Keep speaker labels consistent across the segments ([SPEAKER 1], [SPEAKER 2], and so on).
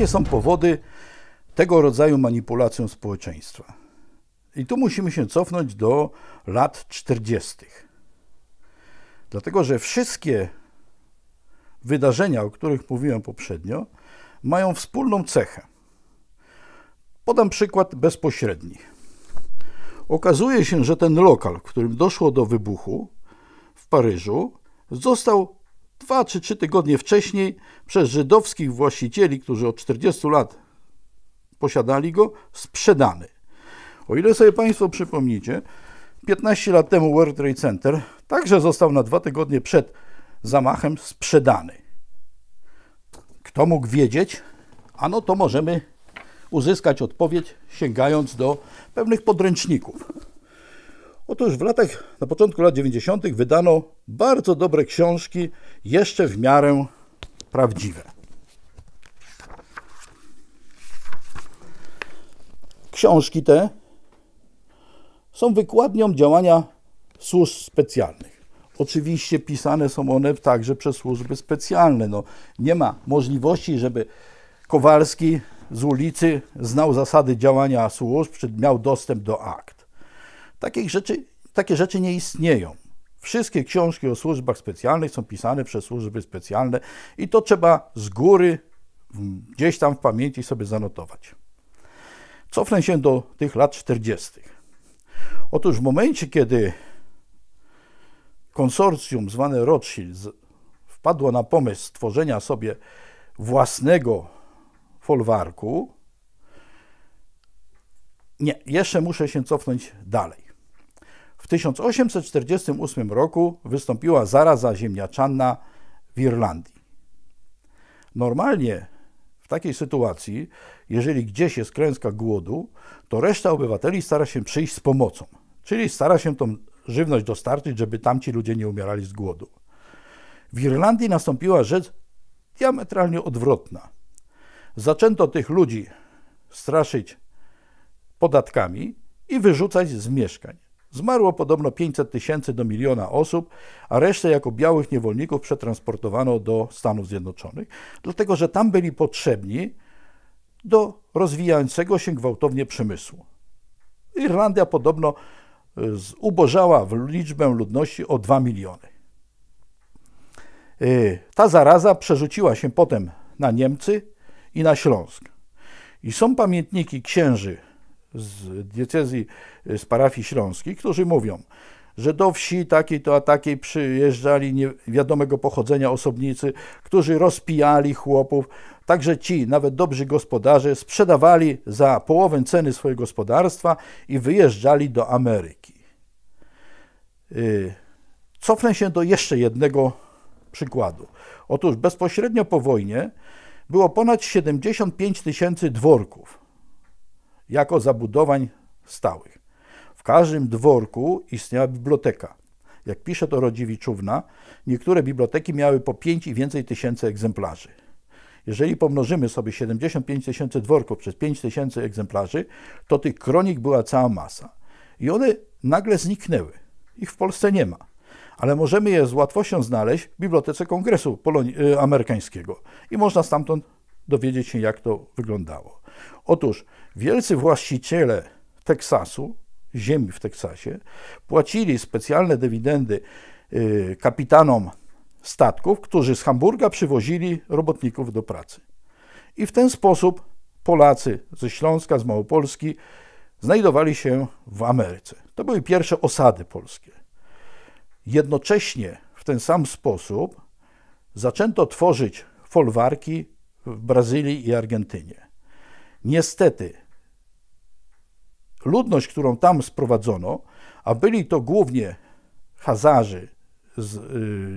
[SPEAKER 1] Jakie są powody tego rodzaju manipulacją społeczeństwa? I tu musimy się cofnąć do lat 40. Dlatego, że wszystkie wydarzenia, o których mówiłem poprzednio, mają wspólną cechę. Podam przykład bezpośredni. Okazuje się, że ten lokal, w którym doszło do wybuchu w Paryżu, został Dwa czy trzy tygodnie wcześniej przez żydowskich właścicieli, którzy od 40 lat posiadali go, sprzedany. O ile sobie Państwo przypomnicie, 15 lat temu World Trade Center także został na dwa tygodnie przed zamachem sprzedany. Kto mógł wiedzieć? Ano to możemy uzyskać odpowiedź sięgając do pewnych podręczników. Otóż w latach, na początku lat 90. wydano bardzo dobre książki, jeszcze w miarę prawdziwe. Książki te są wykładnią działania służb specjalnych. Oczywiście pisane są one także przez służby specjalne. No, nie ma możliwości, żeby Kowalski z ulicy znał zasady działania służb, czy miał dostęp do akt. Takich rzeczy, takie rzeczy nie istnieją. Wszystkie książki o służbach specjalnych są pisane przez służby specjalne i to trzeba z góry gdzieś tam w pamięci sobie zanotować. Cofnę się do tych lat 40. Otóż w momencie, kiedy konsorcjum zwane Rothschild wpadło na pomysł stworzenia sobie własnego folwarku, nie, jeszcze muszę się cofnąć dalej. W 1848 roku wystąpiła zaraza ziemniaczanna w Irlandii. Normalnie w takiej sytuacji, jeżeli gdzieś jest klęska głodu, to reszta obywateli stara się przyjść z pomocą, czyli stara się tą żywność dostarczyć, żeby tamci ludzie nie umierali z głodu. W Irlandii nastąpiła rzecz diametralnie odwrotna. Zaczęto tych ludzi straszyć podatkami i wyrzucać z mieszkań. Zmarło podobno 500 tysięcy do miliona osób, a resztę jako białych niewolników przetransportowano do Stanów Zjednoczonych, dlatego że tam byli potrzebni do rozwijającego się gwałtownie przemysłu. Irlandia podobno y, zubożała w liczbę ludności o 2 miliony. Y, ta zaraza przerzuciła się potem na Niemcy i na Śląsk. I są pamiętniki księży z diecezji, y, z parafii śląskich, którzy mówią, że do wsi takiej to a takiej przyjeżdżali niewiadomego pochodzenia osobnicy, którzy rozpijali chłopów. Także ci, nawet dobrzy gospodarze, sprzedawali za połowę ceny swojego gospodarstwa i wyjeżdżali do Ameryki. Y, cofnę się do jeszcze jednego przykładu. Otóż bezpośrednio po wojnie było ponad 75 tysięcy dworków jako zabudowań stałych. W każdym dworku istniała biblioteka. Jak pisze to Rodziewiczówna, niektóre biblioteki miały po 5 i więcej tysięcy egzemplarzy. Jeżeli pomnożymy sobie 75 tysięcy dworków przez 5 tysięcy egzemplarzy, to tych kronik była cała masa. I one nagle zniknęły. Ich w Polsce nie ma. Ale możemy je z łatwością znaleźć w Bibliotece Kongresu Poloni- y, Amerykańskiego i można stamtąd dowiedzieć się, jak to wyglądało. Otóż Wielcy właściciele Teksasu, ziemi w Teksasie, płacili specjalne dywidendy y, kapitanom statków, którzy z Hamburga przywozili robotników do pracy. I w ten sposób Polacy ze Śląska, z Małopolski znajdowali się w Ameryce. To były pierwsze osady polskie. Jednocześnie w ten sam sposób zaczęto tworzyć folwarki w Brazylii i Argentynie. Niestety ludność, którą tam sprowadzono, a byli to głównie Hazarzy z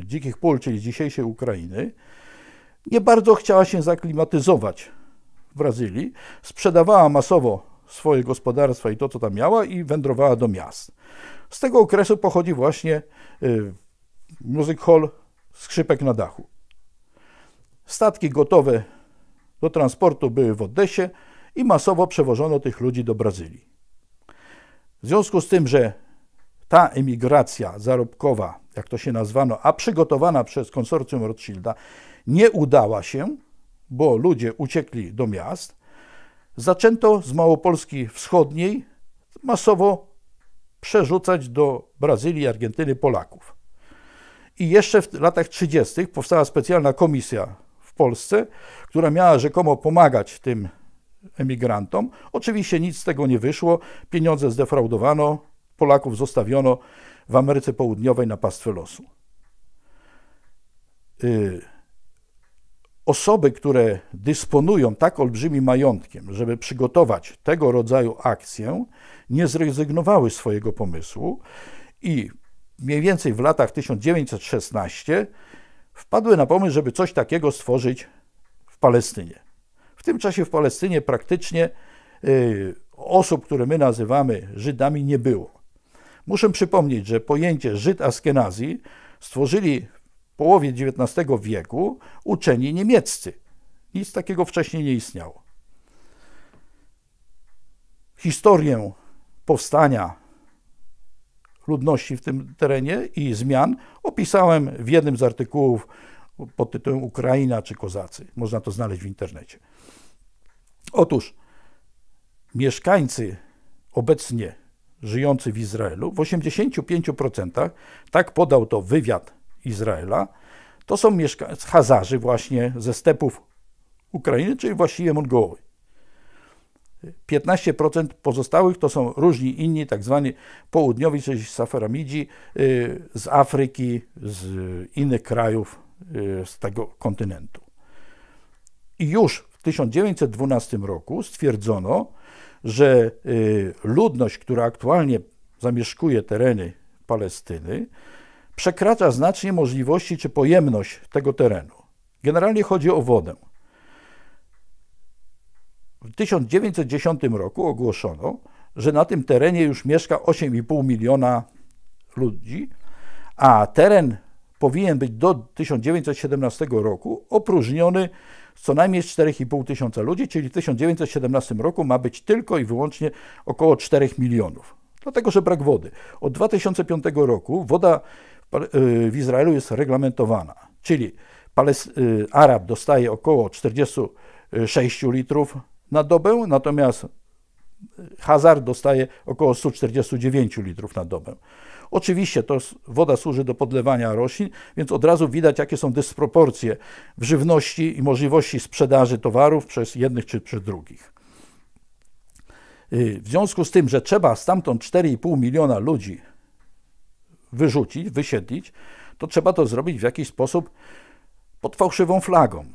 [SPEAKER 1] y, Dzikich Pól, czyli dzisiejszej Ukrainy, nie bardzo chciała się zaklimatyzować w Brazylii. Sprzedawała masowo swoje gospodarstwa i to, co tam miała, i wędrowała do miast. Z tego okresu pochodzi właśnie y, music hall skrzypek na dachu. Statki gotowe do transportu były w Odessie i masowo przewożono tych ludzi do Brazylii. W związku z tym, że ta emigracja zarobkowa, jak to się nazwano, a przygotowana przez konsorcjum Rothschilda, nie udała się, bo ludzie uciekli do miast, zaczęto z Małopolski Wschodniej masowo przerzucać do Brazylii Argentyny Polaków. I jeszcze w latach 30. powstała specjalna komisja w Polsce, która miała rzekomo pomagać tym emigrantom. Oczywiście nic z tego nie wyszło, pieniądze zdefraudowano, Polaków zostawiono w Ameryce Południowej na pastwę losu. Y, osoby, które dysponują tak olbrzymim majątkiem, żeby przygotować tego rodzaju akcję, nie zrezygnowały swojego pomysłu i mniej więcej w latach 1916 wpadły na pomysł, żeby coś takiego stworzyć w Palestynie. W tym czasie w Palestynie praktycznie y, osób, które my nazywamy Żydami, nie było. Muszę przypomnieć, że pojęcie Żyd Askenazji stworzyli w połowie XIX wieku uczeni niemieccy. Nic takiego wcześniej nie istniało. Historię powstania ludności w tym terenie i zmian opisałem w jednym z artykułów pod tytułem Ukraina czy Kozacy. Można to znaleźć w internecie. Otóż mieszkańcy obecnie żyjący w Izraelu w 85%, tak podał to wywiad Izraela, to są mieszkańcy Hazarzy właśnie ze stepów Ukrainy, czyli właściwie Mongoły. 15% pozostałych to są różni inni, tak zwani południowi, czyli safaramidzi y, z Afryki, z innych krajów Y, z tego kontynentu. I już w 1912 roku stwierdzono, że y, ludność, która aktualnie zamieszkuje tereny Palestyny, przekracza znacznie możliwości czy pojemność tego terenu. Generalnie chodzi o wodę. W 1910 roku ogłoszono, że na tym terenie już mieszka 8,5 miliona ludzi, a teren powinien być do 1917 roku opróżniony co najmniej 4,5 tysiąca ludzi, czyli w 1917 roku ma być tylko i wyłącznie około 4 milionów. Dlatego, że brak wody. Od 2005 roku woda y, w Izraelu jest reglamentowana, czyli y, Arab dostaje około 46 litrów na dobę, natomiast y, Hazar dostaje około 149 litrów na dobę. Oczywiście to woda służy do podlewania roślin, więc od razu widać, jakie są dysproporcje w żywności i możliwości sprzedaży towarów przez jednych czy przez drugich. Y, w związku z tym, że trzeba stamtąd 4,5 miliona ludzi wyrzucić, wysiedlić, to trzeba to zrobić w jakiś sposób pod fałszywą flagą.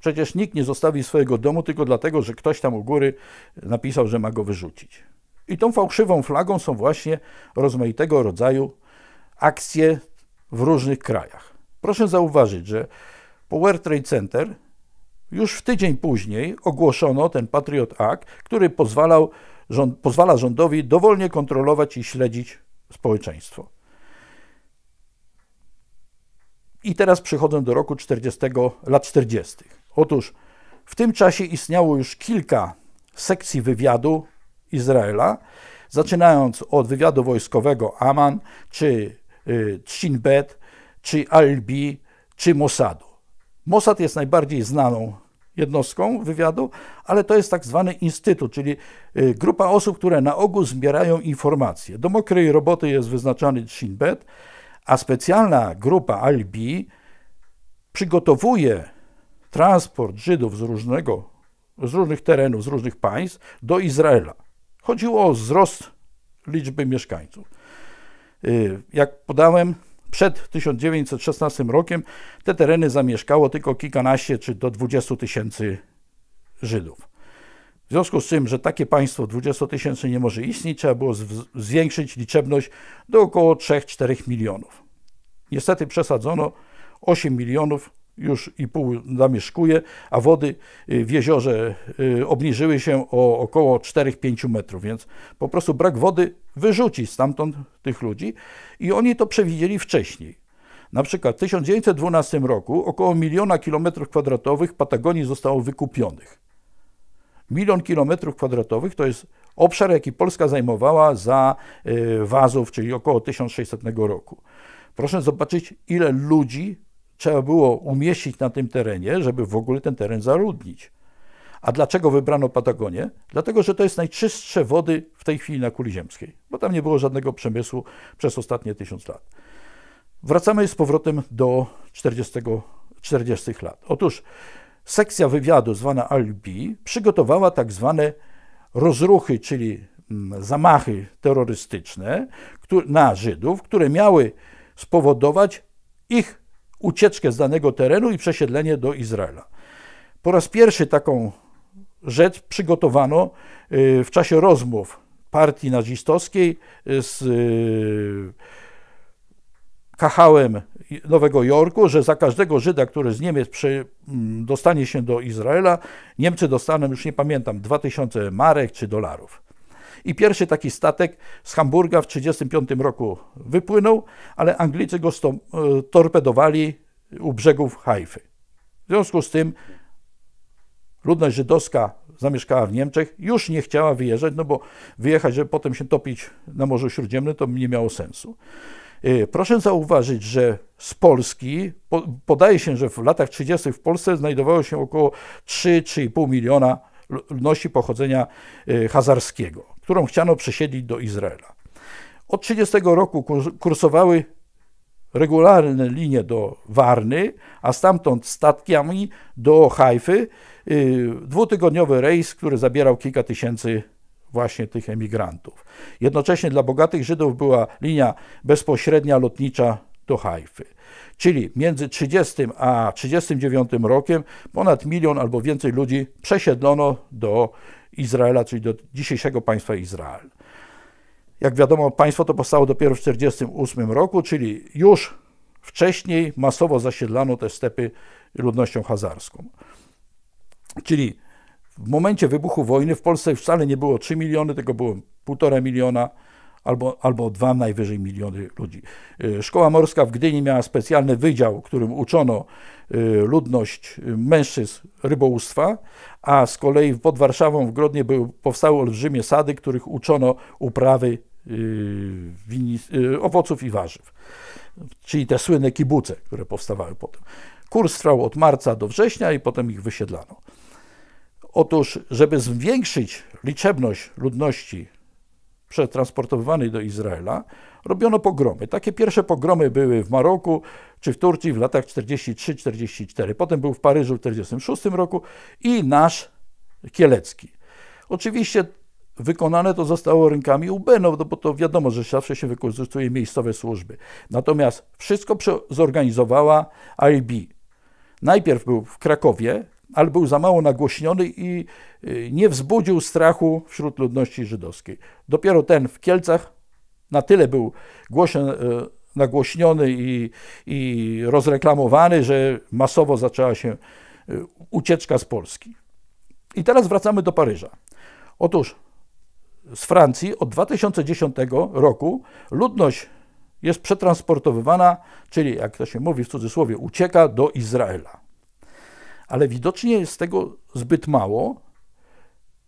[SPEAKER 1] Przecież nikt nie zostawi swojego domu tylko dlatego, że ktoś tam u góry napisał, że ma go wyrzucić. I tą fałszywą flagą są właśnie rozmaitego rodzaju akcje w różnych krajach. Proszę zauważyć, że po World Trade Center już w tydzień później ogłoszono ten Patriot Act, który pozwalał, rząd, pozwala rządowi dowolnie kontrolować i śledzić społeczeństwo. I teraz przychodzę do roku 40, lat 40. Otóż w tym czasie istniało już kilka sekcji wywiadu Izraela, zaczynając od wywiadu wojskowego Aman, czy Shin y, Bet, czy Albi, czy Mossadu. Mossad jest najbardziej znaną jednostką wywiadu, ale to jest tak zwany instytut, czyli y, grupa osób, które na ogół zbierają informacje. Do mokrej roboty jest wyznaczany Shin Bet, a specjalna grupa Albi przygotowuje transport Żydów z, różnego, z różnych terenów, z różnych państw do Izraela. Chodziło o wzrost liczby mieszkańców. Y, jak podałem, przed 1916 rokiem te tereny zamieszkało tylko kilkanaście czy do 20 tysięcy Żydów. W związku z tym, że takie państwo 20 tysięcy nie może istnieć, trzeba było zwiększyć liczebność do około 3-4 milionów. Niestety przesadzono 8 milionów już i pół zamieszkuje, a wody y, w jeziorze y, obniżyły się o około 4-5 metrów, więc po prostu brak wody wyrzuci stamtąd tych ludzi i oni to przewidzieli wcześniej. Na przykład w 1912 roku około miliona kilometrów kwadratowych Patagonii zostało wykupionych. Milion kilometrów kwadratowych to jest obszar, jaki Polska zajmowała za y, Wazów, czyli około 1600 roku. Proszę zobaczyć, ile ludzi trzeba było umieścić na tym terenie, żeby w ogóle ten teren zaludnić. A dlaczego wybrano Patagonię? Dlatego, że to jest najczystsze wody w tej chwili na kuli ziemskiej, bo tam nie było żadnego przemysłu przez ostatnie tysiąc lat. Wracamy z powrotem do 40, 40 lat. Otóż sekcja wywiadu zwana Albi przygotowała tak zwane rozruchy, czyli mm, zamachy terrorystyczne na Żydów, które miały spowodować ich ucieczkę z danego terenu i przesiedlenie do Izraela. Po raz pierwszy taką rzecz przygotowano y, w czasie rozmów partii nazistowskiej y, z y, Kachałem Nowego Jorku, że za każdego Żyda, który z Niemiec przy, mm, dostanie się do Izraela, Niemcy dostaną, już nie pamiętam, 2000 marek czy dolarów. I pierwszy taki statek z Hamburga w 1935 roku wypłynął, ale Anglicy go e, torpedowali u brzegów Hajfy. W związku z tym ludność żydowska zamieszkała w Niemczech już nie chciała wyjeżdżać, no bo wyjechać, żeby potem się topić na Morzu Śródziemnym, to nie miało sensu. E, proszę zauważyć, że z Polski, podaje się, że w latach 30. w Polsce znajdowało się około 3-3,5 miliona ludności pochodzenia e, hazarskiego którą chciano przesiedlić do Izraela. Od 30 roku kursowały regularne linie do Warny, a stamtąd statkami do Hajfy. Y, dwutygodniowy rejs, który zabierał kilka tysięcy właśnie tych emigrantów. Jednocześnie dla bogatych Żydów była linia bezpośrednia lotnicza do Hajfy. Czyli między 30 a 39 rokiem ponad milion albo więcej ludzi przesiedlono do Izraela, czyli do dzisiejszego państwa Izrael. Jak wiadomo, państwo to powstało dopiero w 1948 roku, czyli już wcześniej masowo zasiedlano te stepy ludnością hazarską. Czyli w momencie wybuchu wojny w Polsce wcale nie było 3 miliony, tylko było 1,5 miliona albo, albo dwa najwyżej miliony ludzi. Y, Szkoła Morska w Gdyni miała specjalny wydział, którym uczono y, ludność y, mężczyzn rybołówstwa, a z kolei pod Warszawą w Grodnie były, powstały olbrzymie sady, których uczono uprawy owoców i warzyw, czyli te słynne kibuce, które powstawały potem. Kurs trwał od marca do września i potem ich wysiedlano. Otóż, żeby zwiększyć liczebność ludności przetransportowywanych do Izraela, robiono pogromy. Takie pierwsze pogromy były w Maroku czy w Turcji w latach 43-44. Potem był w Paryżu w 1946 roku i nasz Kielecki. Oczywiście wykonane to zostało rękami UB, no bo to wiadomo, że zawsze się wykorzystuje miejscowe służby. Natomiast wszystko zorganizowała IB. Najpierw był w Krakowie, ale był za mało nagłośniony i y, nie wzbudził strachu wśród ludności żydowskiej. Dopiero ten w Kielcach na tyle był głośno y, nagłośniony i, i rozreklamowany, że masowo zaczęła się y, ucieczka z Polski. I teraz wracamy do Paryża. Otóż z Francji od 2010 roku ludność jest przetransportowywana, czyli jak to się mówi w cudzysłowie, ucieka do Izraela ale widocznie jest tego zbyt mało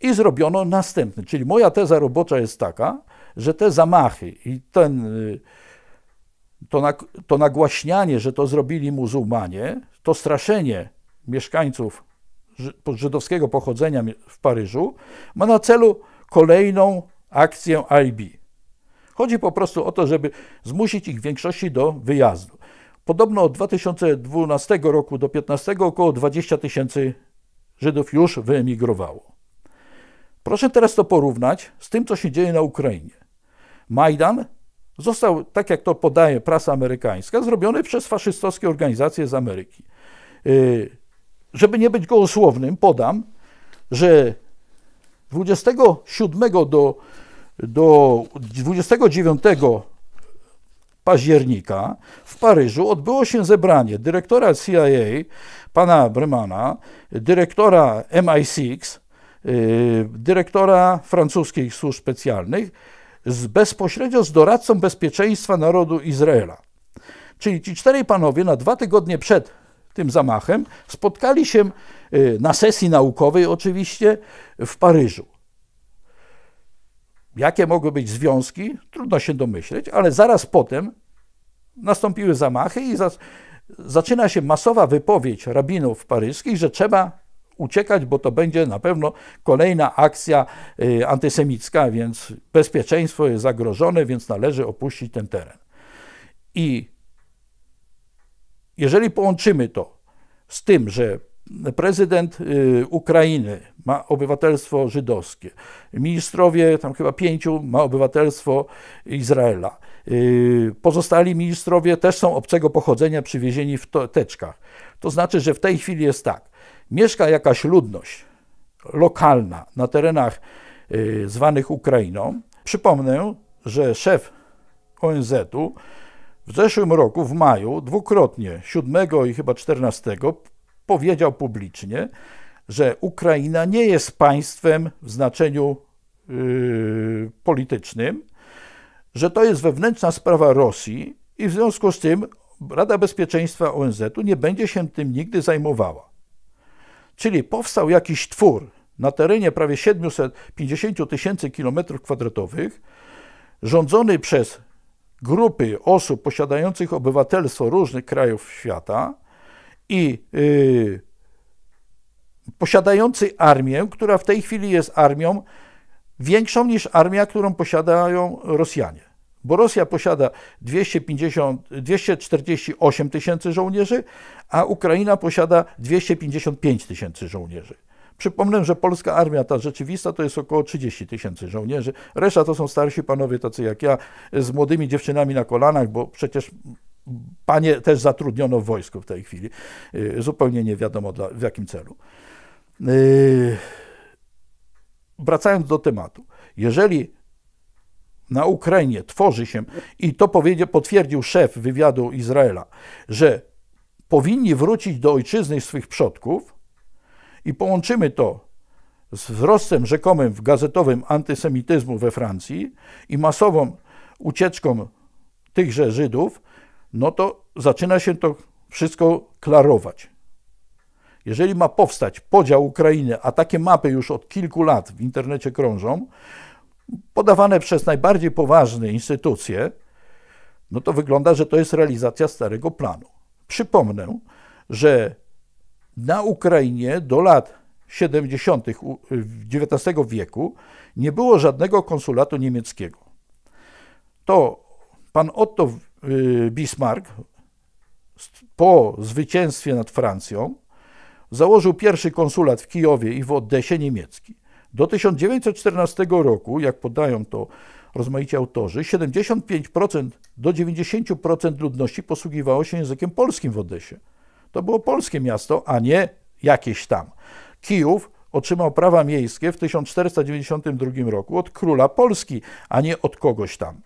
[SPEAKER 1] i zrobiono następny. Czyli moja teza robocza jest taka, że te zamachy i ten, y, to, nag, to nagłaśnianie, że to zrobili muzułmanie, to straszenie mieszkańców żydowskiego pochodzenia w Paryżu ma na celu kolejną akcję IB. Chodzi po prostu o to, żeby zmusić ich w większości do wyjazdu. Podobno od 2012 roku do 2015 około 20 tysięcy Żydów już wyemigrowało. Proszę teraz to porównać z tym, co się dzieje na Ukrainie. Majdan został, tak jak to podaje prasa amerykańska, zrobiony przez faszystowskie organizacje z Ameryki. Y, żeby nie być gołosłownym, podam, że 27 do, do 29 października w Paryżu odbyło się zebranie dyrektora CIA, pana Bremana, dyrektora MI6, y, dyrektora francuskich służb specjalnych, z, bezpośrednio z doradcą bezpieczeństwa narodu Izraela. Czyli ci czterej panowie na dwa tygodnie przed tym zamachem spotkali się y, na sesji naukowej oczywiście w Paryżu. Jakie mogły być związki, trudno się domyśleć, ale zaraz potem nastąpiły zamachy i za, zaczyna się masowa wypowiedź rabinów paryskich, że trzeba uciekać, bo to będzie na pewno kolejna akcja y, antysemicka, więc bezpieczeństwo jest zagrożone, więc należy opuścić ten teren. I jeżeli połączymy to z tym, że prezydent y, Ukrainy ma obywatelstwo żydowskie, ministrowie, tam chyba pięciu, ma obywatelstwo Izraela. Y, pozostali ministrowie też są obcego pochodzenia, przywiezieni w teczkach. To znaczy, że w tej chwili jest tak. Mieszka jakaś ludność lokalna na terenach y, zwanych Ukrainą. Przypomnę, że szef ONZ-u w zeszłym roku, w maju, dwukrotnie, 7 i chyba 14, powiedział publicznie, że Ukraina nie jest państwem w znaczeniu yy, politycznym, że to jest wewnętrzna sprawa Rosji i w związku z tym Rada Bezpieczeństwa ONZ-u nie będzie się tym nigdy zajmowała. Czyli powstał jakiś twór na terenie prawie 750 tysięcy kilometrów kwadratowych, rządzony przez grupy osób posiadających obywatelstwo różnych krajów świata, i yy, posiadający armię, która w tej chwili jest armią większą niż armia, którą posiadają Rosjanie. Bo Rosja posiada 250, 248 tysięcy żołnierzy, a Ukraina posiada 255 tysięcy żołnierzy. Przypomnę, że polska armia, ta rzeczywista, to jest około 30 tysięcy żołnierzy. Reszta to są starsi panowie, tacy jak ja, z młodymi dziewczynami na kolanach, bo przecież Panie też zatrudniono w wojsku w tej chwili. Y, zupełnie nie wiadomo dla, w jakim celu. Y, wracając do tematu. Jeżeli na Ukrainie tworzy się, i to potwierdził szef wywiadu Izraela, że powinni wrócić do ojczyzny swych przodków i połączymy to z wzrostem rzekomym w gazetowym antysemityzmu we Francji i masową ucieczką tychże Żydów, no to zaczyna się to wszystko klarować. Jeżeli ma powstać podział Ukrainy, a takie mapy już od kilku lat w internecie krążą, podawane przez najbardziej poważne instytucje, no to wygląda, że to jest realizacja starego planu. Przypomnę, że na Ukrainie do lat 70. XIX wieku nie było żadnego konsulatu niemieckiego. To pan Otto Y, Bismarck po zwycięstwie nad Francją założył pierwszy konsulat w Kijowie i w Odessie niemiecki. Do 1914 roku, jak podają to rozmaici autorzy, 75% do 90% ludności posługiwało się językiem polskim w Odessie. To było polskie miasto, a nie jakieś tam. Kijów otrzymał prawa miejskie w 1492 roku od króla Polski, a nie od kogoś tam.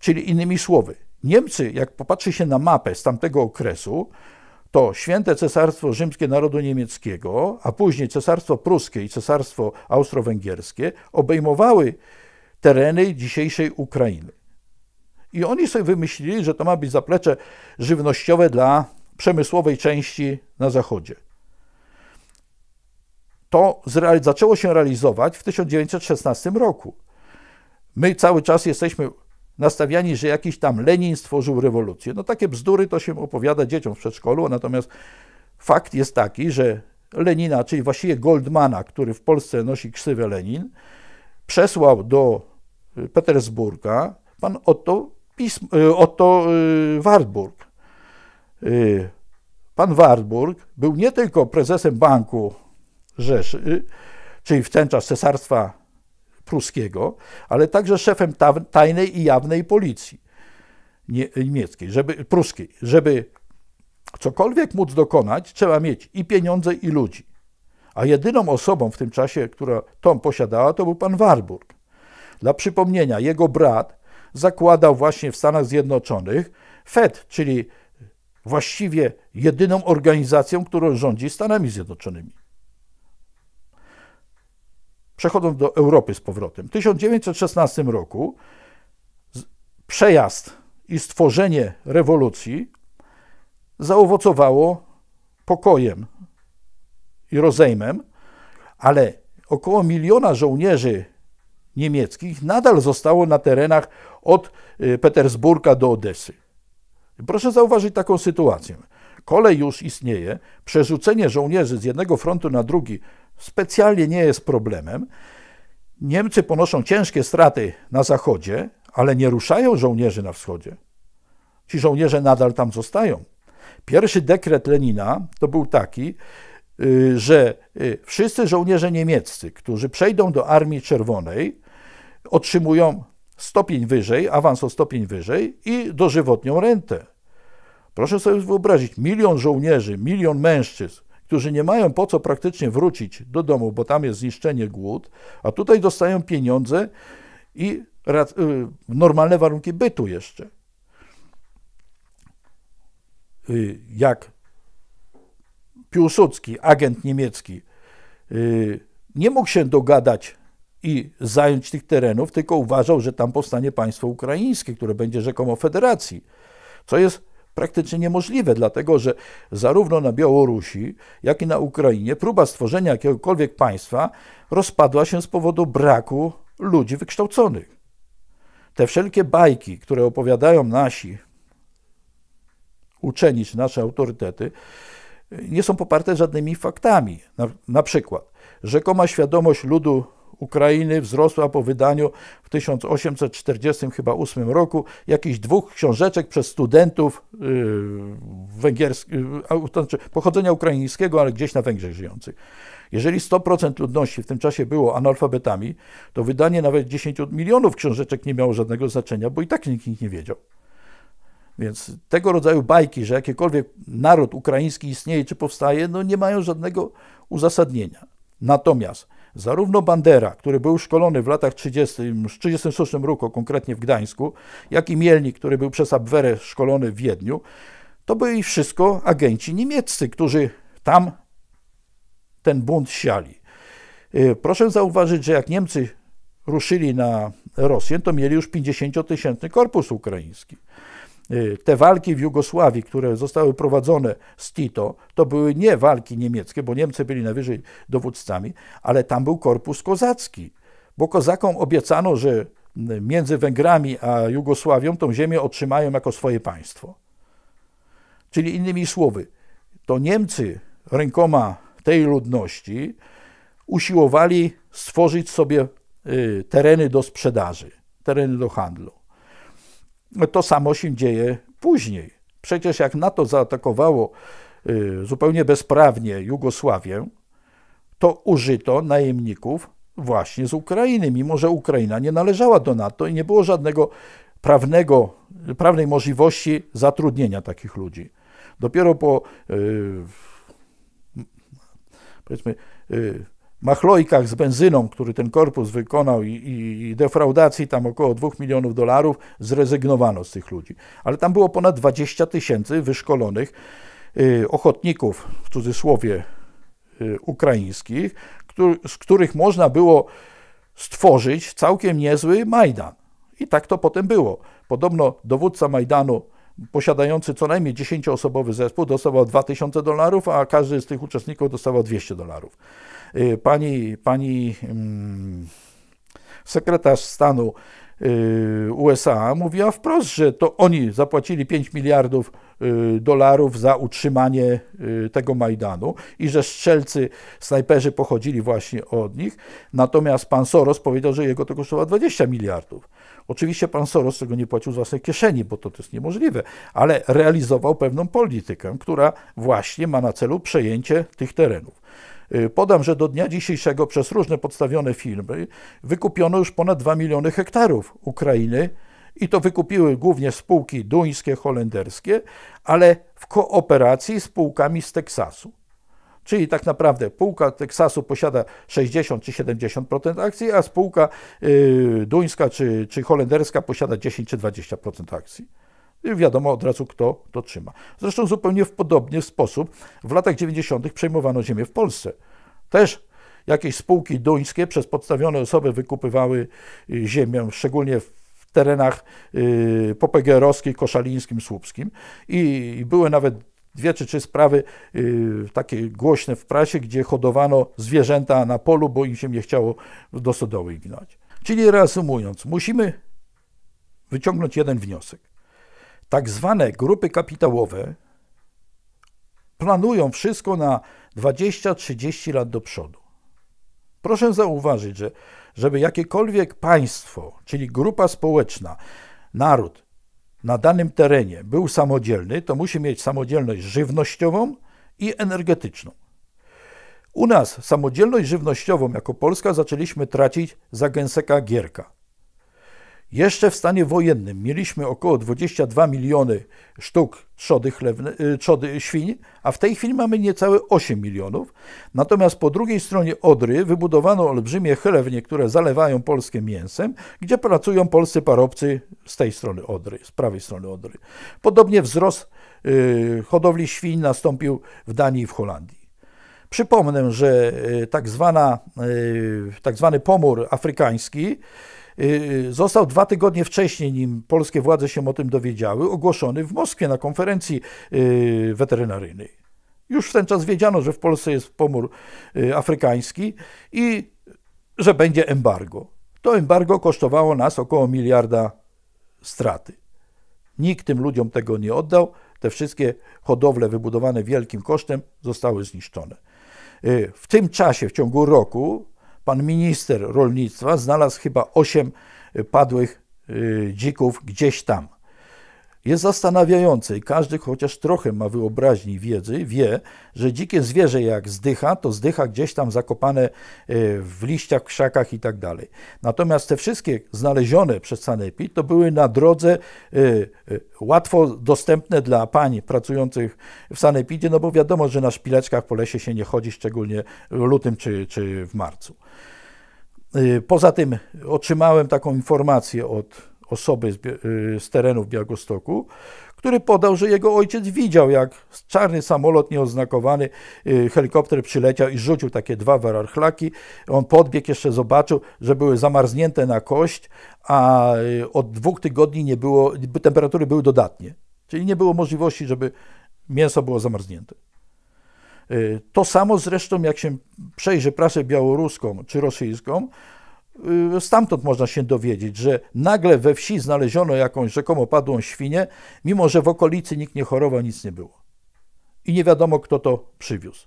[SPEAKER 1] Czyli innymi słowy, Niemcy, jak popatrzy się na mapę z tamtego okresu, to święte Cesarstwo Rzymskie Narodu Niemieckiego, a później Cesarstwo Pruskie i Cesarstwo Austro-Węgierskie obejmowały tereny dzisiejszej Ukrainy. I oni sobie wymyślili, że to ma być zaplecze żywnościowe dla przemysłowej części na zachodzie. To zaczęło się realizować w 1916 roku. My cały czas jesteśmy nastawiani, że jakiś tam Lenin stworzył rewolucję. No takie bzdury to się opowiada dzieciom w przedszkolu, natomiast fakt jest taki, że Lenina, czyli właściwie Goldmana, który w Polsce nosi ksywę Lenin, przesłał do Petersburga pan Otto, Pism, e, Otto e, Wartburg. E, pan Wartburg był nie tylko prezesem Banku Rzeszy, czyli w ten czas Cesarstwa pruskiego, ale także szefem tajnej i jawnej policji niemieckiej, żeby, pruskiej. Żeby cokolwiek móc dokonać, trzeba mieć i pieniądze, i ludzi. A jedyną osobą w tym czasie, która Tom posiadała, to był pan Warburg. Dla przypomnienia, jego brat zakładał właśnie w Stanach Zjednoczonych FED, czyli właściwie jedyną organizacją, którą rządzi Stanami Zjednoczonymi przechodząc do Europy z powrotem, w 1916 roku przejazd i stworzenie rewolucji zaowocowało pokojem i rozejmem, ale około miliona żołnierzy niemieckich nadal zostało na terenach od y, Petersburga do Odesy. Proszę zauważyć taką sytuację. Kolej już istnieje, przerzucenie żołnierzy z jednego frontu na drugi specjalnie nie jest problemem. Niemcy ponoszą ciężkie straty na zachodzie, ale nie ruszają żołnierzy na wschodzie. Ci żołnierze nadal tam zostają. Pierwszy dekret Lenina to był taki, y, że y, wszyscy żołnierze niemieccy, którzy przejdą do Armii Czerwonej, otrzymują stopień wyżej, awans o stopień wyżej i dożywotnią rentę. Proszę sobie wyobrazić, milion żołnierzy, milion mężczyzn którzy nie mają po co praktycznie wrócić do domu, bo tam jest zniszczenie, głód, a tutaj dostają pieniądze i y, normalne warunki bytu jeszcze. Y, jak Piłsudski, agent niemiecki, y, nie mógł się dogadać i zająć tych terenów, tylko uważał, że tam powstanie państwo ukraińskie, które będzie rzekomo federacji, co jest praktycznie niemożliwe, dlatego że zarówno na Białorusi, jak i na Ukrainie próba stworzenia jakiegokolwiek państwa rozpadła się z powodu braku ludzi wykształconych. Te wszelkie bajki, które opowiadają nasi uczeni czy nasze autorytety, nie są poparte żadnymi faktami. Na, na przykład rzekoma świadomość ludu Ukrainy wzrosła po wydaniu w 1848 roku jakichś dwóch książeczek przez studentów yy, węgierskich, yy, to znaczy pochodzenia ukraińskiego, ale gdzieś na Węgrzech żyjących. Jeżeli 100% ludności w tym czasie było analfabetami, to wydanie nawet 10 milionów książeczek nie miało żadnego znaczenia, bo i tak nikt ich nie wiedział. Więc tego rodzaju bajki, że jakikolwiek naród ukraiński istnieje czy powstaje, no nie mają żadnego uzasadnienia. Natomiast Zarówno Bandera, który był szkolony w latach 30, w 36 roku, konkretnie w Gdańsku, jak i Mielnik, który był przez Abwehrę szkolony w Wiedniu, to byli wszystko agenci niemieccy, którzy tam ten bunt siali. Y, proszę zauważyć, że jak Niemcy ruszyli na Rosję, to mieli już 50-tysięczny korpus ukraiński. Y, te walki w Jugosławii, które zostały prowadzone z Tito, to były nie walki niemieckie, bo Niemcy byli najwyżej dowódcami, ale tam był korpus kozacki, bo kozakom obiecano, że między Węgrami a Jugosławią tą ziemię otrzymają jako swoje państwo. Czyli innymi słowy, to Niemcy rękoma tej ludności usiłowali stworzyć sobie y, tereny do sprzedaży, tereny do handlu. No to samo się dzieje później. Przecież jak NATO zaatakowało y, zupełnie bezprawnie Jugosławię, to użyto najemników właśnie z Ukrainy, mimo że Ukraina nie należała do NATO i nie było żadnego prawnego, prawnej możliwości zatrudnienia takich ludzi. Dopiero po y, powiedzmy y, machlojkach z benzyną, który ten korpus wykonał i, i, defraudacji tam około 2 milionów dolarów, zrezygnowano z tych ludzi. Ale tam było ponad 20 tysięcy wyszkolonych y, ochotników, w cudzysłowie, y, ukraińskich, który, z których można było stworzyć całkiem niezły Majdan. I tak to potem było. Podobno dowódca Majdanu posiadający co najmniej 10-osobowy zespół dostawał 2000 dolarów, a każdy z tych uczestników dostawał 200 dolarów. Y, pani, pani mm, sekretarz stanu y, USA mówiła wprost, że to oni zapłacili 5 miliardów y, dolarów za utrzymanie tego Majdanu i że strzelcy, snajperzy pochodzili właśnie od nich. Natomiast pan Soros powiedział, że jego to kosztowało 20 miliardów. Oczywiście pan Soros tego nie płacił z własnej kieszeni, bo to, to jest niemożliwe, ale realizował pewną politykę, która właśnie ma na celu przejęcie tych terenów. Y, podam, że do dnia dzisiejszego przez różne podstawione firmy wykupiono już ponad 2 miliony hektarów Ukrainy i to wykupiły głównie spółki duńskie, holenderskie, ale w kooperacji z spółkami z Teksasu. Czyli tak naprawdę spółka Teksasu posiada 60 czy 70% akcji, a spółka y, duńska czy, czy holenderska posiada 10 czy 20% akcji wiadomo od razu, kto to trzyma. Zresztą zupełnie w podobny sposób w latach 90. przejmowano ziemię w Polsce. Też jakieś spółki duńskie przez podstawione osoby wykupywały y, ziemię, szczególnie w terenach y, popegerowskich, koszalińskim, słupskim. I były nawet dwie czy trzy sprawy y, takie głośne w prasie, gdzie hodowano zwierzęta na polu, bo im się nie chciało do sodoły gnać. Czyli reasumując, musimy wyciągnąć jeden wniosek tak zwane grupy kapitałowe planują wszystko na 20-30 lat do przodu. Proszę zauważyć, że żeby jakiekolwiek państwo, czyli grupa społeczna, naród na danym terenie był samodzielny, to musi mieć samodzielność żywnościową i energetyczną. U nas samodzielność żywnościową jako Polska zaczęliśmy tracić za Gęseka Gierka. Jeszcze w stanie wojennym mieliśmy około 22 miliony sztuk trzody, chlewne, y, trzody świń, a w tej chwili mamy niecałe 8 milionów. Natomiast po drugiej stronie Odry wybudowano olbrzymie chlewnie, które zalewają Polskę mięsem, gdzie pracują polscy parobcy z tej strony Odry, z prawej strony Odry. Podobnie wzrost yy, hodowli świń nastąpił w Danii i w Holandii. Przypomnę, że y, tak, zwana, y, tak zwany pomór afrykański Y, y, został dwa tygodnie wcześniej, nim polskie władze się o tym dowiedziały, ogłoszony w Moskwie na konferencji y, weterynaryjnej. Już w ten czas wiedziano, że w Polsce jest pomór afrykański i że będzie embargo. To embargo kosztowało nas około miliarda straty. Nikt tym ludziom tego nie oddał. Te wszystkie hodowle wybudowane wielkim kosztem zostały zniszczone. W tym czasie, w ciągu roku, pan minister rolnictwa znalazł chyba 8 padłych y, dzików gdzieś tam. Jest zastanawiające i każdy chociaż trochę ma wyobraźni wiedzy, wie, że dzikie zwierzę jak zdycha, to zdycha gdzieś tam zakopane e, w liściach, krzakach i tak dalej. Natomiast te wszystkie znalezione przez sanepid to były na drodze e, e, łatwo dostępne dla pań pracujących w sanepidzie, no bo wiadomo, że na szpileczkach po lesie się nie chodzi, szczególnie w lutym czy, czy w marcu. Poza tym otrzymałem taką informację od osoby z, y, z terenów Białegostoku, który podał, że jego ojciec widział, jak czarny samolot nieoznakowany, y, helikopter przyleciał i rzucił takie dwa wararchlaki. On podbiegł, jeszcze zobaczył, że były zamarznięte na kość, a y, od dwóch tygodni nie było, temperatury były dodatnie. Czyli nie było możliwości, żeby mięso było zamarznięte. To samo zresztą, jak się przejrzy prasę białoruską czy rosyjską, Y, stamtąd można się dowiedzieć, że nagle we wsi znaleziono jakąś rzekomo padłą świnię, mimo że w okolicy nikt nie chorował, nic nie było. I nie wiadomo, kto to przywiózł.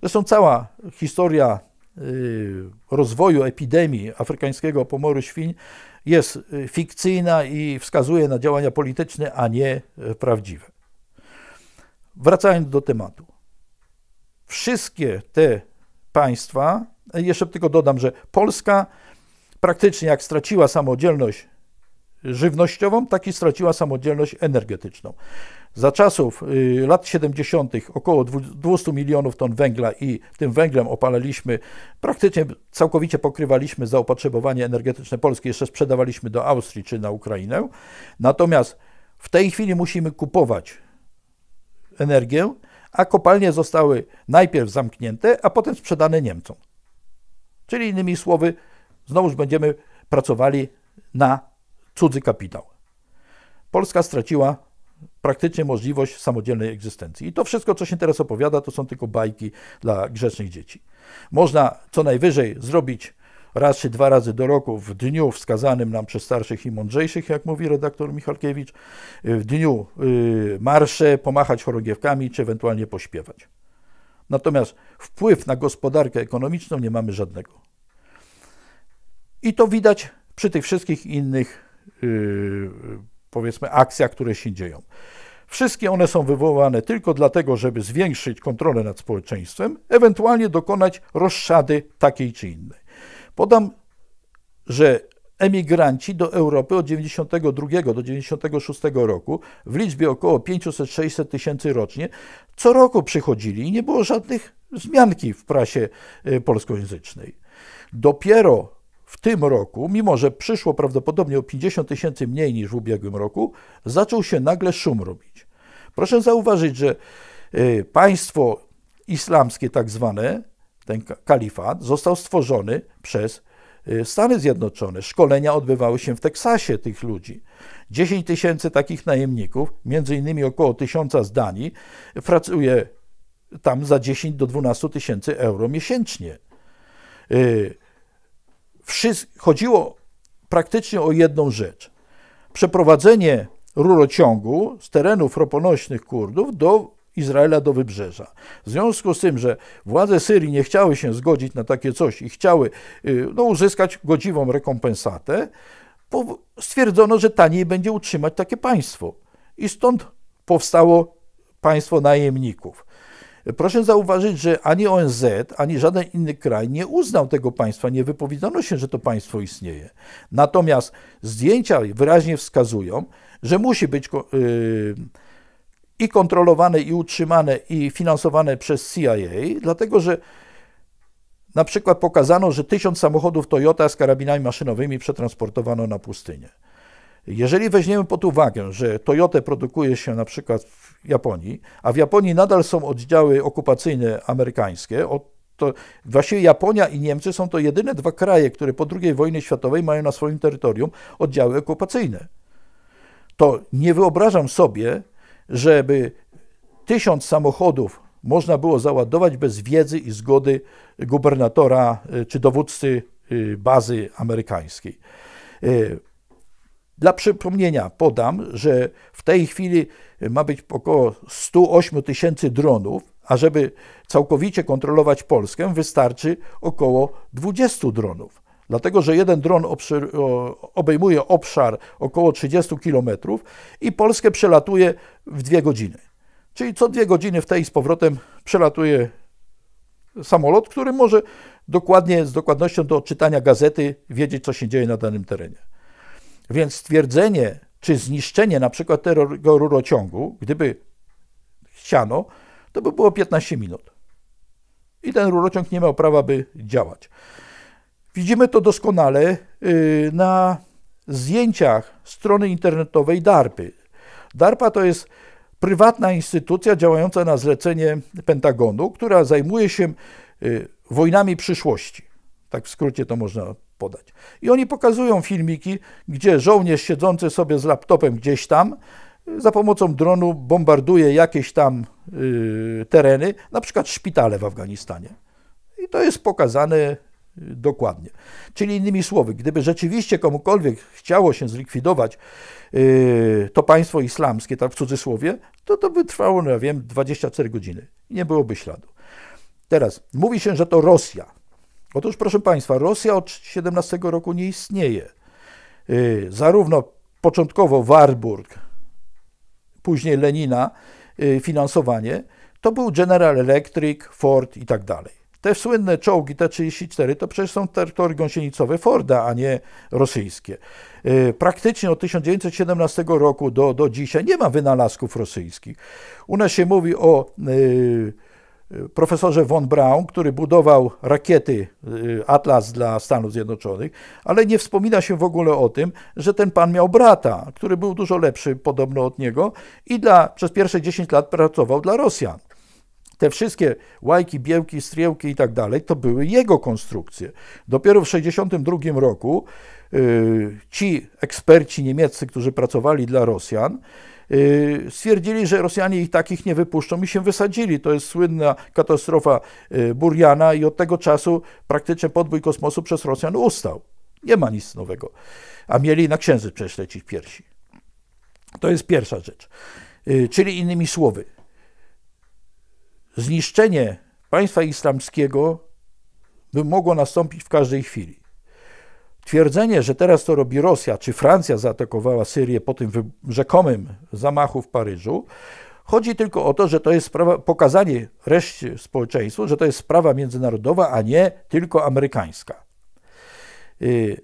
[SPEAKER 1] Zresztą cała historia y, rozwoju epidemii afrykańskiego pomoru świń jest y, fikcyjna i wskazuje na działania polityczne, a nie prawdziwe. Wracając do tematu. Wszystkie te państwa jeszcze tylko dodam, że Polska praktycznie jak straciła samodzielność żywnościową, tak i straciła samodzielność energetyczną. Za czasów y, lat 70. około 200 milionów ton węgla i tym węglem opalaliśmy, praktycznie całkowicie pokrywaliśmy zaopatrzebowanie energetyczne Polski, jeszcze sprzedawaliśmy do Austrii czy na Ukrainę. Natomiast w tej chwili musimy kupować energię, a kopalnie zostały najpierw zamknięte, a potem sprzedane Niemcom. Czyli innymi słowy, znowuż będziemy pracowali na cudzy kapitał. Polska straciła praktycznie możliwość samodzielnej egzystencji. I to wszystko, co się teraz opowiada, to są tylko bajki dla grzecznych dzieci. Można co najwyżej zrobić raz czy dwa razy do roku w dniu wskazanym nam przez starszych i mądrzejszych, jak mówi redaktor Michalkiewicz, w dniu y, marsze, pomachać chorągiewkami czy ewentualnie pośpiewać. Natomiast wpływ na gospodarkę ekonomiczną nie mamy żadnego. I to widać przy tych wszystkich innych, yy, powiedzmy, akcjach, które się dzieją. Wszystkie one są wywołane tylko dlatego, żeby zwiększyć kontrolę nad społeczeństwem, ewentualnie dokonać rozszady takiej czy innej. Podam, że emigranci do Europy od 92 do 96 roku w liczbie około 500-600 tysięcy rocznie co roku przychodzili i nie było żadnych zmianki w prasie y, polskojęzycznej. Dopiero w tym roku, mimo że przyszło prawdopodobnie o 50 tysięcy mniej niż w ubiegłym roku, zaczął się nagle szum robić. Proszę zauważyć, że y, państwo islamskie tak zwane, ten kalifat, został stworzony przez Y, Stany Zjednoczone. Szkolenia odbywały się w Teksasie tych ludzi. 10 tysięcy takich najemników, między innymi około tysiąca z Danii, pracuje tam za 10 do 12 tysięcy euro miesięcznie. Y, chodziło praktycznie o jedną rzecz. Przeprowadzenie rurociągu z terenów roponośnych Kurdów do Izraela do wybrzeża. W związku z tym, że władze Syrii nie chciały się zgodzić na takie coś i chciały y, no, uzyskać godziwą rekompensatę, stwierdzono, że taniej będzie utrzymać takie państwo. I stąd powstało państwo najemników. Proszę zauważyć, że ani ONZ, ani żaden inny kraj nie uznał tego państwa, nie wypowiedziano się, że to państwo istnieje. Natomiast zdjęcia wyraźnie wskazują, że musi być. Yy, i kontrolowane, i utrzymane, i finansowane przez CIA, dlatego że na przykład pokazano, że tysiąc samochodów Toyota z karabinami maszynowymi przetransportowano na pustynię. Jeżeli weźmiemy pod uwagę, że Toyota produkuje się na przykład w Japonii, a w Japonii nadal są oddziały okupacyjne amerykańskie, to właściwie Japonia i Niemcy są to jedyne dwa kraje, które po II wojnie światowej mają na swoim terytorium oddziały okupacyjne. To nie wyobrażam sobie, żeby tysiąc samochodów można było załadować bez wiedzy i zgody gubernatora e, czy dowódcy e, bazy amerykańskiej. E, dla przypomnienia podam, że w tej chwili ma być około 108 tysięcy dronów, a żeby całkowicie kontrolować Polskę, wystarczy około 20 dronów. Dlatego, że jeden dron obejmuje obszar około 30 km i Polskę przelatuje w dwie godziny. Czyli co dwie godziny w tej z powrotem przelatuje samolot, który może dokładnie, z dokładnością do odczytania gazety wiedzieć, co się dzieje na danym terenie. Więc stwierdzenie czy zniszczenie na przykład tego rurociągu, gdyby chciano, to by było 15 minut. I ten rurociąg nie miał prawa by działać. Widzimy to doskonale y, na zdjęciach strony internetowej DARPy. DARPA to jest prywatna instytucja działająca na zlecenie Pentagonu, która zajmuje się y, wojnami przyszłości. Tak w skrócie to można podać. I oni pokazują filmiki, gdzie żołnierz siedzący sobie z laptopem gdzieś tam y, za pomocą dronu bombarduje jakieś tam tereny, na przykład szpitale w Afganistanie. I to jest pokazane dokładnie. Czyli innymi słowy, gdyby rzeczywiście komukolwiek chciało się zlikwidować yy, to państwo islamskie, tak w cudzysłowie, to to by trwało, no ja wiem, 24 godziny. Nie byłoby śladu. Teraz, mówi się, że to Rosja. Otóż, proszę Państwa, Rosja od 17 roku nie istnieje. Yy, zarówno początkowo Warburg, później Lenina, yy, finansowanie, to był General Electric, Ford i tak dalej. Te słynne czołgi T-34 to przecież są terytorium gąsienicowe Forda, a nie rosyjskie. Y, praktycznie od 1917 roku do, do dzisiaj nie ma wynalazków rosyjskich. U nas się mówi o y, y, profesorze von Braun, który budował rakiety Atlas dla Stanów Zjednoczonych, ale nie wspomina się w ogóle o tym, że ten pan miał brata, który był dużo lepszy podobno od niego i dla, przez pierwsze 10 lat pracował dla Rosjan. Te wszystkie łajki, biełki, striełki i tak dalej, to były jego konstrukcje. Dopiero w 1962 roku y, ci eksperci niemieccy, którzy pracowali dla Rosjan, y, stwierdzili, że Rosjanie ich takich nie wypuszczą i się wysadzili. To jest słynna katastrofa y, Burjana i od tego czasu praktycznie podbój kosmosu przez Rosjan ustał. Nie ma nic nowego. A mieli na księżyc przecież lecić piersi. To jest pierwsza rzecz. Czyli innymi słowy, zniszczenie państwa islamskiego by mogło nastąpić w każdej chwili. Twierdzenie, że teraz to robi Rosja, czy Francja zaatakowała Syrię po tym rzekomym zamachu w Paryżu, chodzi tylko o to, że to jest sprawa, pokazanie reszcie społeczeństwu, że to jest sprawa międzynarodowa, a nie tylko amerykańska. Y,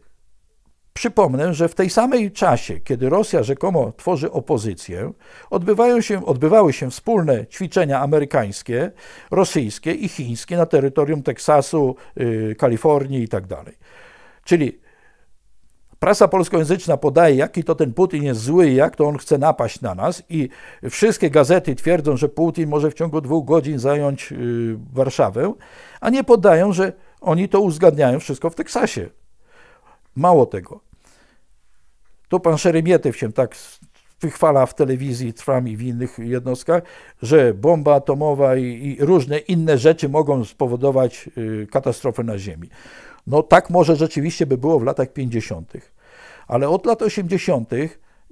[SPEAKER 1] Przypomnę, że w tej samej czasie, kiedy Rosja rzekomo tworzy opozycję, odbywają się, odbywały się wspólne ćwiczenia amerykańskie, rosyjskie i chińskie na terytorium Teksasu, y, i Kalifornii tak itd. Czyli prasa polskojęzyczna podaje, jaki to ten Putin jest zły, jak to on chce napaść na nas i wszystkie gazety twierdzą, że Putin może w ciągu dwóch godzin zająć y, Warszawę, a nie podają, że oni to uzgadniają wszystko w Teksasie. Mało tego, to pan Szeremietyw się tak wychwala w telewizji, Trump i w innych jednostkach, że bomba atomowa i, i różne inne rzeczy mogą spowodować y, katastrofę na Ziemi. No tak może rzeczywiście by było w latach 50., ale od lat 80.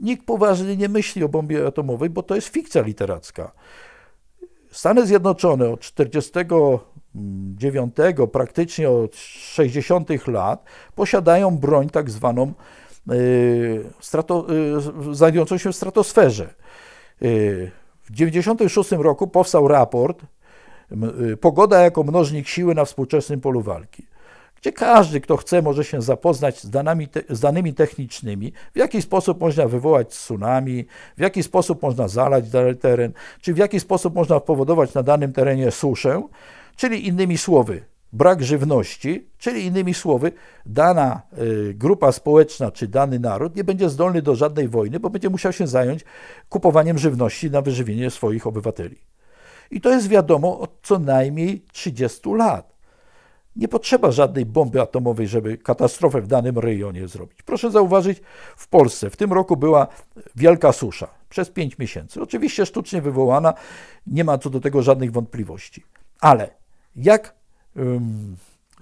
[SPEAKER 1] nikt poważnie nie myśli o bombie atomowej, bo to jest fikcja literacka. Stany Zjednoczone od 40 9, praktycznie od 60. lat, posiadają broń tak zwaną y, strato, y, znajdującą się w stratosferze. Y, w 96 roku powstał raport Pogoda jako mnożnik siły na współczesnym polu walki, gdzie każdy, kto chce, może się zapoznać z, te, z danymi technicznymi, w jaki sposób można wywołać tsunami, w jaki sposób można zalać dany teren, czy w jaki sposób można powodować na danym terenie suszę, Czyli innymi słowy, brak żywności, czyli innymi słowy, dana y, grupa społeczna czy dany naród nie będzie zdolny do żadnej wojny, bo będzie musiał się zająć kupowaniem żywności na wyżywienie swoich obywateli. I to jest wiadomo od co najmniej 30 lat. Nie potrzeba żadnej bomby atomowej, żeby katastrofę w danym rejonie zrobić. Proszę zauważyć, w Polsce w tym roku była wielka susza przez 5 miesięcy. Oczywiście sztucznie wywołana, nie ma co do tego żadnych wątpliwości. Ale jak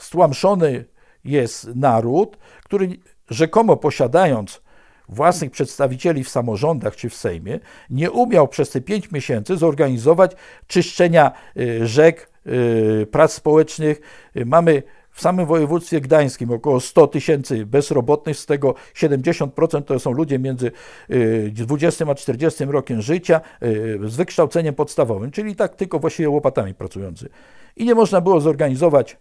[SPEAKER 1] stłamszony jest naród, który rzekomo posiadając własnych przedstawicieli w samorządach czy w Sejmie, nie umiał przez te pięć miesięcy zorganizować czyszczenia y, rzek, y, prac społecznych. Y, mamy w samym województwie gdańskim około 100 tysięcy bezrobotnych, z tego 70% to są ludzie między 20 y, a 40 rokiem życia y, z wykształceniem podstawowym, czyli tak tylko właściwie łopatami pracujący. I nie można było zorganizować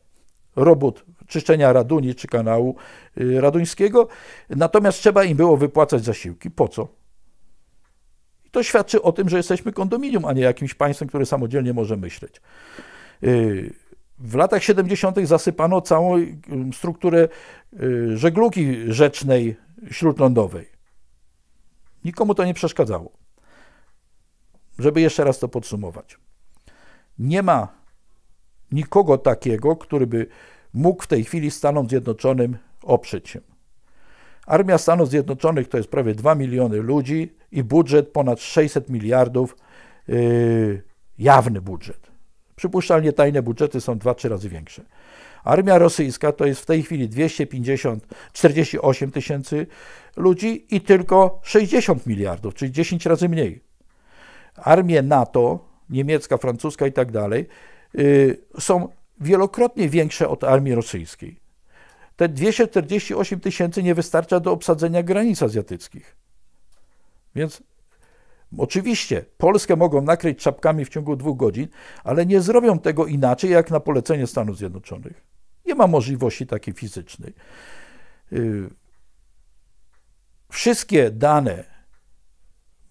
[SPEAKER 1] robót czyszczenia Raduni czy kanału y, raduńskiego, natomiast trzeba im było wypłacać zasiłki. Po co? I to świadczy o tym, że jesteśmy kondominium, a nie jakimś państwem, które samodzielnie może myśleć. W latach 70. zasypano całą y, strukturę y, żeglugi rzecznej śródlądowej. Nikomu to nie przeszkadzało. Żeby jeszcze raz to podsumować. Nie ma nikogo takiego, który by mógł w tej chwili Stanom Zjednoczonym oprzeć się. Armia Stanów Zjednoczonych to jest prawie 2 miliony ludzi i budżet ponad 600 miliardów, yy, jawny budżet. Przypuszczalnie tajne budżety są 2-3 razy większe. Armia rosyjska to jest w tej chwili 250, 48 tysięcy ludzi i tylko 60 miliardów, czyli 10 razy mniej. Armie NATO, niemiecka, francuska i tak dalej, y, są wielokrotnie większe od armii rosyjskiej. Te 248 tysięcy nie wystarcza do obsadzenia granic azjatyckich. Więc Oczywiście Polskę mogą nakryć czapkami w ciągu dwóch godzin, ale nie zrobią tego inaczej jak na polecenie Stanów Zjednoczonych. Nie ma możliwości takiej fizycznej. Y, wszystkie dane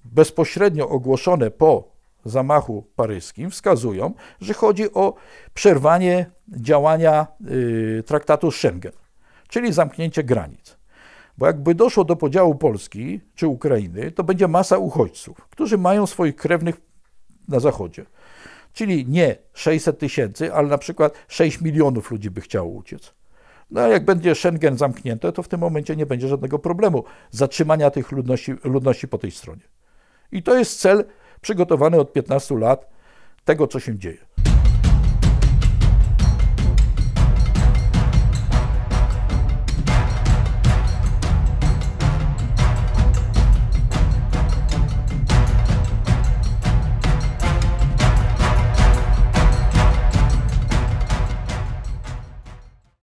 [SPEAKER 1] bezpośrednio ogłoszone po zamachu paryskim wskazują, że chodzi o przerwanie działania y, traktatu Schengen, czyli zamknięcie granic. Bo jakby doszło do podziału Polski czy Ukrainy, to będzie masa uchodźców, którzy mają swoich krewnych na zachodzie. Czyli nie 600 tysięcy, ale na przykład 6 milionów ludzi by chciało uciec. No a jak będzie Schengen zamknięte, to w tym momencie nie będzie żadnego problemu zatrzymania tych ludności, ludności po tej stronie. I to jest cel przygotowany od 15 lat tego, co się dzieje.